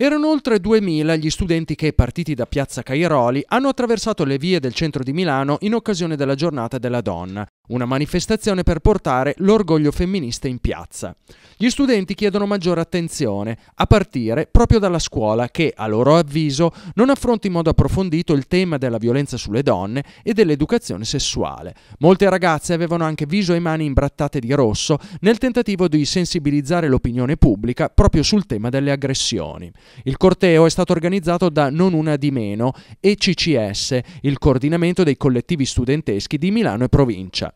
Erano oltre 2000 gli studenti che, partiti da Piazza Cairoli, hanno attraversato le vie del centro di Milano in occasione della Giornata della Donna, una manifestazione per portare l'orgoglio femminista in piazza. Gli studenti chiedono maggiore attenzione, a partire proprio dalla scuola che, a loro avviso, non affronta in modo approfondito il tema della violenza sulle donne e dell'educazione sessuale. Molte ragazze avevano anche viso e mani imbrattate di rosso nel tentativo di sensibilizzare l'opinione pubblica proprio sul tema delle aggressioni. Il corteo è stato organizzato da Non Una di Meno e CCS, il coordinamento dei collettivi studenteschi di Milano e provincia.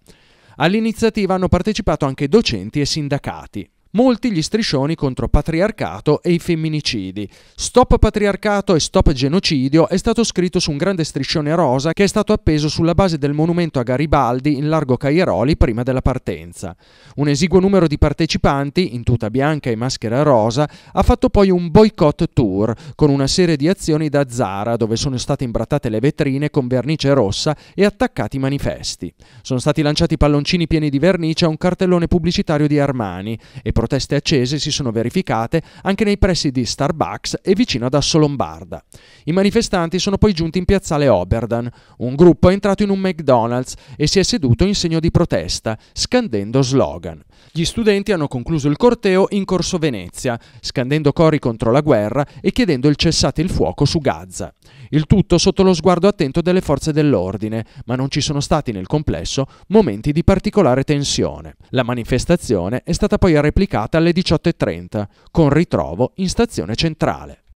All'iniziativa hanno partecipato anche docenti e sindacati molti gli striscioni contro patriarcato e i femminicidi. Stop patriarcato e stop genocidio è stato scritto su un grande striscione rosa che è stato appeso sulla base del monumento a Garibaldi in largo Cairoli prima della partenza. Un esiguo numero di partecipanti, in tuta bianca e maschera rosa, ha fatto poi un boycott tour con una serie di azioni da Zara dove sono state imbrattate le vetrine con vernice rossa e attaccati manifesti. Sono stati lanciati palloncini pieni di vernice a un cartellone pubblicitario di Armani e proteste accese si sono verificate anche nei pressi di Starbucks e vicino ad Assolombarda. I manifestanti sono poi giunti in piazzale Oberdan. Un gruppo è entrato in un McDonald's e si è seduto in segno di protesta, scandendo slogan. Gli studenti hanno concluso il corteo in Corso Venezia, scandendo cori contro la guerra e chiedendo il cessate il fuoco su Gaza. Il tutto sotto lo sguardo attento delle forze dell'ordine, ma non ci sono stati nel complesso momenti di particolare tensione. La manifestazione è stata poi replicata alle 18.30, con ritrovo in stazione centrale.